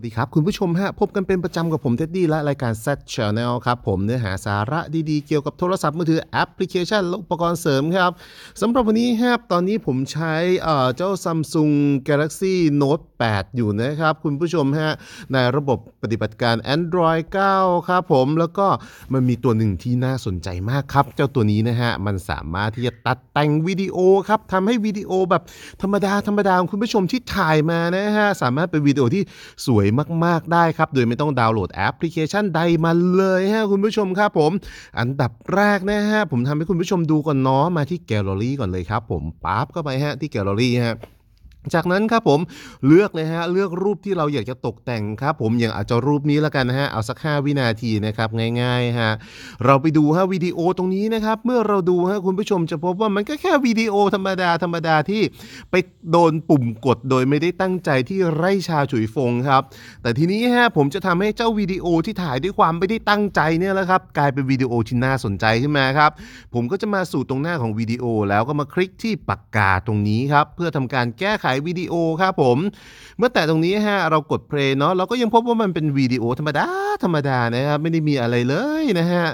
สวัสดีครับ คุณผู้ชมฮะ พบกันเป็นประจำกับผมเท็ดดี้และรายการ Z Channel ครับ ผมเนื้อหาสาระดี ๆ เกี่ยวกับโทรศัพท์มือถือแอปพลิเคชันและอุปกรณ์เสริมครับ สำหรับวันนี้ครับตอนนี้ผมใช้เจ้า Samsung Galaxy Note 8 อยู่นะครับ คุณผู้ชมฮะ ในระบบปฏิบัติการ Android 9 ครับผมแล้วก็มันมีตัวหนึ่งที่น่าสนใจมากครับ เจ้าตัวนี้นะฮะมันสามารถที่จะตัดแต่งวิดีโอครับทำให้วิดีโอแบบธรรมดาธรรมดาคุณผู้ชมที่ถ่ายมานะฮะสามารถเป็นวิดีโอที่สวยยมาก ๆ ได้ครับโดยไม่ต้องดาวน์โหลดแอปพลิเคชันใดมาเลยฮะคุณผู้ชมครับผม อันดับแรกนะฮะ ผมทำให้คุณผู้ชมดูก่อนเนาะมาที่แกลเลอรี่ก่อนเลยครับ ผมปั๊บเข้าไปฮะที่แกลเลอรี่ฮะจากนั้นครับผมเลือกเลยฮะเลือกรูปที่เราอยากจะตกแต่งครับผมอย่างอาจจะรูปนี้แล้วกันนะฮะเอาสัก 5 วินาทีนะครับง่ายๆฮะเราไปดูฮะวิดีโอตรงนี้นะครับเมื่อเราดูฮะคุณผู้ชมจะพบว่ามันก็แค่วิดีโอธรรมดาธรรมดาที่ไปโดนปุ่มกดโดยไม่ได้ตั้งใจที่ไร่ชาฉุยฟงครับแต่ทีนี้ฮะผมจะทำให้เจ้าวิดีโอที่ถ่ายด้วยความ ไม่ได้ตั้งใจเนี่ยแหละครับ กลายเป็นวิดีโอที่น่าสนใจขึ้นมาครับผมก็จะมาสู่ตรงหน้าของวิดีโอแล้วก็มาคลิกที่ปากกาตรงนี้ครับเพื่อทำการแก้ไขวิดีโอครับผม เมื่อแต่ตรงนี้ฮะเรากดเพลย์เนาะเราก็ยังพบว่ามันเป็นวิดีโอธรรมดาธรรมดานะครับไม่ได้มีอะไรเลยนะฮะ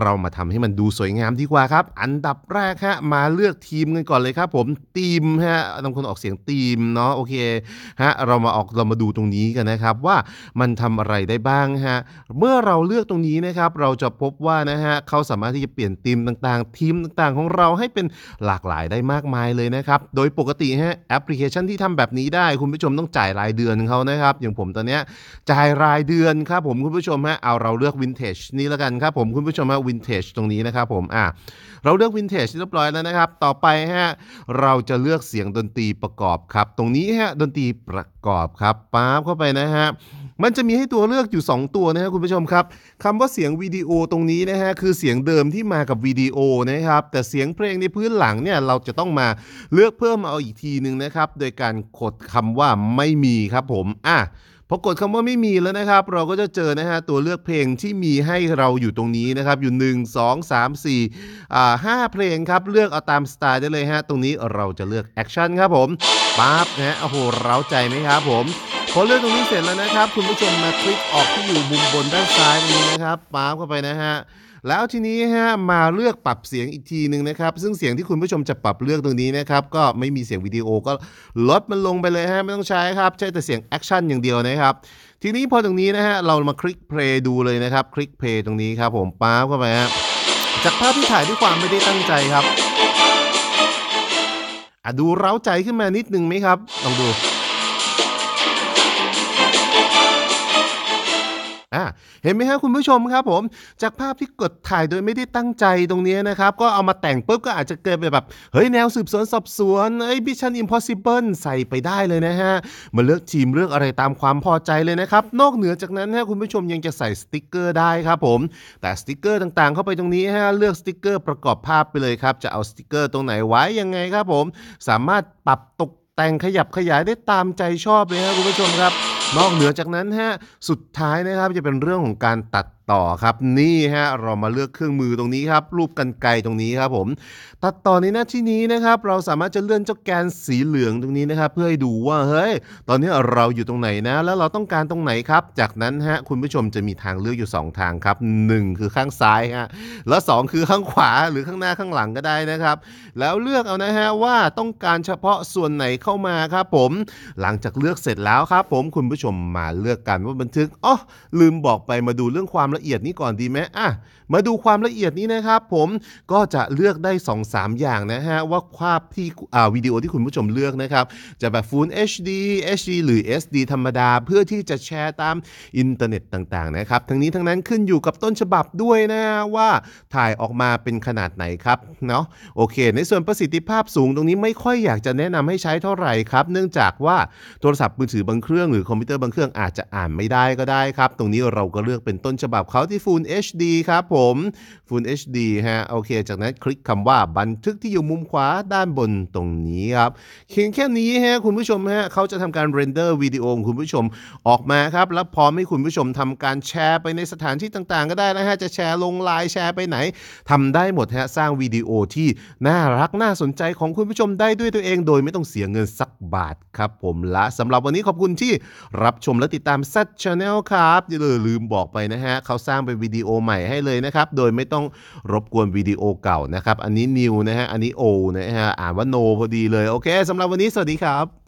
เรามาทำให้มันดูสวยงามดีกว่าครับอันดับแรกฮะมาเลือกทีมกันก่อนเลยครับผมทีมฮะบางคนออกเสียงทีมเนาะโอเคฮะเรามาออกเรามาดูตรงนี้กันนะครับว่ามันทำอะไรได้บ้างฮะเมื่อเราเลือกตรงนี้นะครับเราจะพบว่านะฮะเขาสามารถที่จะเปลี่ยนทีมต่างๆ ทีมต่างๆของเราให้เป็นหลากหลายได้มากมายเลยนะครับโดยปกติฮะแอปพลิเคชันที่ทำแบบนี้ได้ คุณผู้ชมต้องจ่ายรายเดือนเขานะครับอย่างผมตอนเนี้ยจ่ายรายเดือนครับผมคุณผู้ชมฮะเอาเราเลือกวินเทจนี้แล้วกันครับผมคุณผู้ชมฮะวินเทจตรงนี้นะครับผมอ่ะเราเลือกวินเทจเรียบร้อยแล้วนะครับ ต่อไปฮะเราจะเลือกเสียงดนตรีประกอบครับตรงนี้ฮะดนตรีประกอบครับป๊าบเข้าไปนะฮะมันจะมีให้ตัวเลือกอยู่ 2 ตัวนะครับคุณผู้ชมครับคำว่าเสียงวิดีโอตรงนี้นะฮะคือเสียงเดิมที่มากับวิดีโอนะครับแต่เสียงเพลงในพื้นหลังเนี่ยเราจะต้องมาเลือกเพิ่มเอาอีกทีหนึ่งนะครับ โดยการกดคำว่าไม่มีครับ ผมอ่ะพอกดคำว่าไม่มีแล้วนะครับ เราก็จะเจอนะฮะตัวเลือกเพลงที่มีให้เราอยู่ตรงนี้นะครับอยู่ 1 2 3 4อ่า5เพลงครับเลือกเอาตามสไตล์ได้เลยฮะตรงนี้เราจะเลือกแอคชั่นครับผมปั๊บนะโอ้โหเร้าใจไหมครับผมพอเลือกตรงนี้เสร็จแล้วนะครับคุณผู้ชมมาคลิกออกที่อยู่มุมบนด้านซ้ายตรงนี้นะครับปั๊บเข้าไปนะฮะแล้วทีนี้ฮะมาเลือกปรับเสียงอีกทีหนึ่งนะครับ ซึ่งเสียงที่คุณผู้ชมจะปรับเลือกตรงนี้นะครับ ก็ไม่มีเสียงวิดีโอก็ลดมันลงไปเลยฮะไม่ต้องใช้ครับ ใช้แต่เสียงแอคชั่นอย่างเดียวนะครับทีนี้พอตรงนี้นะฮะเรามาคลิกเพลย์ดูเลยนะครับคลิกเพลย์ตรงนี้ครับ ผมป้าบเข้าไปฮะจากภาพที่ถ่ายด้วยความไม่ได้ตั้งใจครับอ่ะดูเร้าใจขึ้นมานิดนึงไหมครับลองดู่เห็นไหมฮะคุณผู้ชมครับผม จากภาพที่กดถ่ายโดยไม่ได้ตั้งใจตรงนี้นะครับ ก็เอามาแต่งปุ๊บก็อาจจะเกิดไปแบบเฮ้ยแนวสืบสวนสอบสวนเอ้ยบิชันอิมพอสิเบิลใส่ไปได้เลยนะฮะมาเลือกทีม เลือกอะไรตามความพอใจเลยนะครับนอกเหนือจากนั้นฮะคุณผู้ชมยังจะใส่สติกเกอร์ได้ครับผม แต่สติกเกอร์ต่างๆเข้าไปตรงนี้ฮะเลือกสติกเกอร์ ประกอบภาพไปเลยครับ จะเอาสติกเกอร์ ตรงไหนไว้ยังไงครับ ผม สามารถปรับตกแต่งขยับขยายได้ตามใจชอบเลยครับคุณผู้ชมครับนอกเหนือจากนั้นฮะ สุดท้ายนะครับ จะเป็นเรื่องของการตัดต่อครับนี่ฮะเรามาเลือกเครื่องมือตรงนี้ครับ รูปกันไกตรงนี้ครับผมตัดต่อในหน้าที่นี้นะครับ เราสามารถจะเลื่อนเจ้าแกนสีเหลืองตรงนี้นะครับ เพื่อให้ดูว่าเฮ้ยตอนนี้เราอยู่ตรงไหนนะแล้วเราต้องการตรงไหนครับ จากนั้นฮะคุณผู้ชมจะมีทางเลือกอยู่ 2 ทางครับ 1 คือข้างซ้ายฮะแล้ว2คือข้างขวาหรือข้างหน้าข้างหลังก็ได้นะครับแล้วเลือกเอานะฮะว่าต้องการเฉพาะส่วนไหนเข้ามาครับผมหลังจากเลือกเสร็จแล้วครับผม คุณผู้ชมมาเลือกกันว่าบันทึกอ๋อลืมบอกไปมาดูเรื่องความละเอียดนี้ก่อนดีไหมอ่ะ มาดูความละเอียดนี้นะครับ ผมก็จะเลือกได้ 2-3 อย่างนะฮะ ว่าภาพที่อ่าวิดีโอที่คุณผู้ชมเลือกนะครับ จะแบบ Full HD HD หรือ SD ธรรมดา เพื่อที่จะแชร์ตามอินเทอร์เน็ตต่างๆนะครับ ทั้งนี้ทั้งนั้นขึ้นอยู่กับต้นฉบับด้วยนะ ว่าถ่ายออกมาเป็นขนาดไหนครับ เนาะโอเค ในส่วนประสิทธิภาพสูง ตรงนี้ไม่ค่อยอยากจะแนะนำให้ใช้เท่าไหร่ครับ เนื่องจากว่าโทรศัพท์มือถือบางเครื่องหรือคอมพิวเตอร์บางเครื่องอาจจะอ่านไม่ได้ก็ได้ครับ ตรงนี้เราก็เลือกเป็นต้นฉบับับเขาที่ Full HD ครับผม Full HD ฮะโอเคจากนั้นคลิกคำว่า บันทึกที่อยู่มุมขวาด้านบนตรงนี้ครับเพียงแค่นี้ฮะคุณผู้ชมฮะเขาจะทำการเรนเดอร์วิดีโอของคุณผู้ชมออกมาครับ แล้วพร้อมให้คุณผู้ชมทำการแชร์ไปในสถานที่ต่างๆ ก็ได้นะฮะจะแชร์ลงไลน์แชร์ไปไหนทำได้หมดฮะสร้างวิดีโอที่น่ารักน่าสนใจของคุณผู้ชมได้ด้วยตัวเองโดยไม่ต้องเสียเงินสักบาทครับ ผมละสำหรับวันนี้ขอบคุณที่รับชมและติดตามซ Channel ครับอย่าลืมบอกไปนะฮะเขาเขาสร้างเป็นวิดีโอใหม่ให้เลยนะครับ โดยไม่ต้องรบกวนวิดีโอเก่านะครับ อันนี้ new นะฮะ อันนี้ old นะฮะ อ่านว่า no พอดีเลย โอเค สำหรับวันนี้สวัสดีครับ